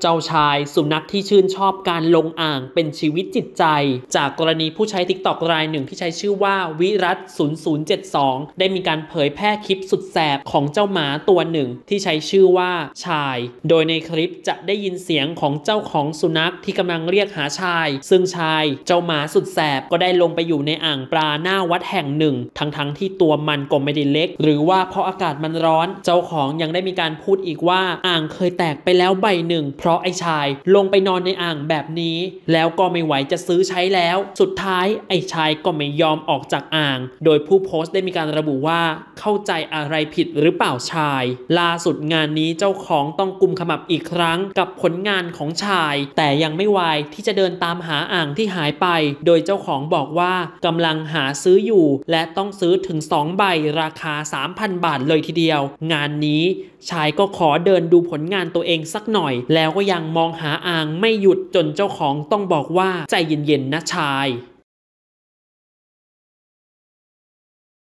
เจ้าชาย สุนัขที่ชื่นชอบการลงอ่างเป็นชีวิตจิตใจจากกรณีผู้ใช้ทิกตอกรายหนึ่งที่ใช้ชื่อว่าวิรัต0072 ได้มีการเผยแพร่คลิปสุดแสบของเจ้าหมาตัวหนึ่งที่ใช้ชื่อว่าชาย โดยในคลิปจะได้ยินเสียงของเจ้าของสุนัขที่กำลังเรียกหาชาย ซึ่งชายเจ้าหมาสุดแสบก็ได้ลงไปอยู่ในอ่างปลาหน้าวัดแห่งหนึ่ง ทั้งๆทที่ตัวมันก็ไม่ได้เล็ก หรือว่าเพราะอากาศมันร้อนเจ้าของยังได้มีการพูดอีกว่าอ่างเคยแตกไปแล้วใบหนึ่งเพราะราะไอ้ชายลงไปนอนในอ่างแบบนี้ แล้วก็ไม่ไหวจะซื้อใช้แล้ว สุดท้าย ไอ้ชายก็ไม่ยอมออกจากอ่าง โดยผู้โพสต์ได้มีการระบุว่าเข้าใจอะไรผิดหรือเปล่าชายล่าสุดงานนี้เจ้าของต้องกุมขมับอีกครั้งกับผลงานของชาย แต่ยังไม่ไวายที่จะเดินตามหาอ่างที่หายไป โดยเจ้าของบอกว่ากำลังหาซื้ออยู่ และต้องซื้อถึง 2 ใบราคา 3,000 บาทเลยทีเดียว งานนี้ ชายก็ขอเดินดูผลงานตัวเองสักหน่อยแล้วก็็ยังมองหาอ่างไม่หยุดจนเจ้าของต้องบอกว่าใจเย็นๆนะชาย